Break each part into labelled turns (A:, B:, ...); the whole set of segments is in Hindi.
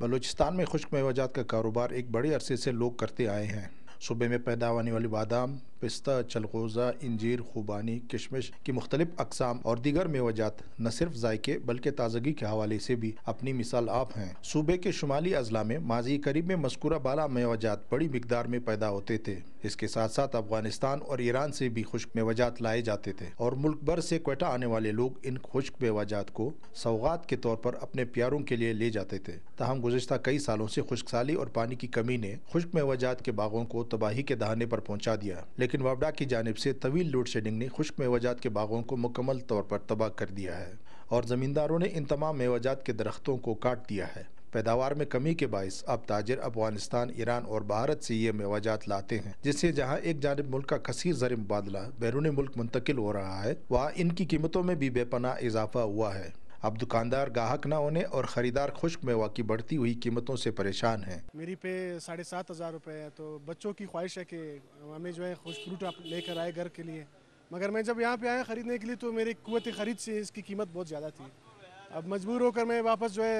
A: बलूचिस्तान में खुश्क मेवाजात का कारोबार एक बड़े अरसे से लोग करते आए हैं सूबे में पैदा होने वाली बादाम पिस्ता चलगोज़ा इंजीर खुबानी किशमिश की मुख्तलिफ अकसाम और दीगर मेवाजात न सिर्फ जायके बल्कि ताजगी के हवाले से भी अपनी मिसाल आप हैं सूबे के शुमाली अजला में माजी करीब में मस्कुरा बाला मेवजात बड़ी मकदार में पैदा होते थे इसके साथ साथ अफगानिस्तान और ईरान से भी खुश्क मेवजात लाए जाते थे और मुल्क भर से क्वेटा आने वाले लोग इन खुश्क मेवाजात को सौगात के तौर पर अपने प्यारों के लिए ले जाते थे तहम गुजशत कई सालों से खुश्क साली और पानी की कमी ने खुश्क मेवजात के बागों को तबाही के दहाने पर पहुँचा दिया लेकिन वाबडा की जानब से तवील लोड शेडिंग ने खुश्क मेवाजात के बागों को मुकम्मल तौर पर तबाह कर दिया है और ज़मींदारों ने इन तमाम मेवाजात के दरख्तों को काट दिया है पैदावार में कमी के बायस अब ताजर अफगानिस्तान ईरान और भारत से ये मेवाजात लाते हैं जिससे जहाँ एक जानब मुल्क का कसीर जर मुबादला बैरून मुल्क मुंतकिल हो रहा है वहाँ इनकी कीमतों में भी बेपना इजाफा हुआ है अब दुकानदार गाहक न होने और ख़रीदार खुश्क मेवा की बढ़ती हुई कीमतों से परेशान हैं मेरी पे साढ़े सात हज़ार रुपये है तो बच्चों की ख्वाहिश है कि हमें जो है खुश फ्रूट आप लेकर आए घर के लिए मगर मैं जब यहाँ पे आया ख़रीदने के लिए तो मेरी कुत ख़रीद से इसकी कीमत बहुत ज़्यादा थी अब मजबूर होकर मैं
B: वापस जो है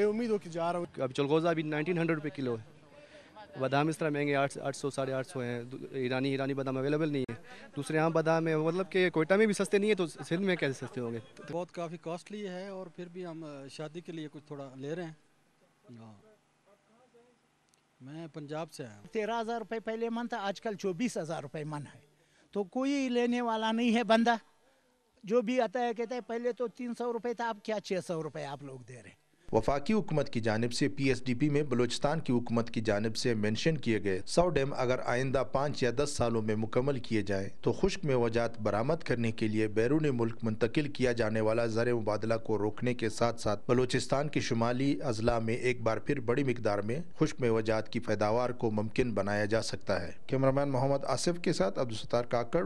B: बेउमीद होकर जा रहा हूँ अब चलगोज़ा अभी नाइनटीन हंड्रेड रुपये किलो है बादाम इस तरह महंगे आठ आठ सौ साढ़े आठ सौ हैं ईरानी ईरानी बादाम अवेलेबल नहीं है दूसरे यहाँ बादाम में मतलब कि कोयटा में भी सस्ते नहीं है तो सिंध में कैसे सस्ते होंगे तो बहुत काफ़ी कॉस्टली है और फिर भी हम शादी के लिए कुछ थोड़ा ले रहे हैं हाँ। मैं पंजाब से आया
A: तेरह हज़ार रुपये पहले मन था आजकल चौबीस हज़ार रुपये मन है तो कोई लेने वाला नहीं है बंदा जो भी आता है कहता है पहले तो तीन सौ रुपये था अब क्या छः सौ रुपये आप लोग दे रहे हैं वफाकी हुकूमत की जानब से पी एस डी पी में बलोचिस्तान की हुकूमत की जानब से मैंशन किए गए सौ डैम अगर आइंदा पाँच या दस सालों में मुकम्मल किए जाएँ तो खुश्क में वजात बरामद करने के लिए बैरून मुल्क मुंतकिल किया जाने वाला ज़र मुबादला को रोकने के साथ साथ बलोचिस्तान के शुमाली अजला में एक बार फिर बड़ी मकदार में खुश्क में वजात की पैदावार को मुमकिन बनाया जा सकता है कैमरामैन मोहम्मद आसिफ के साथ अब्दुलस्तार काकड़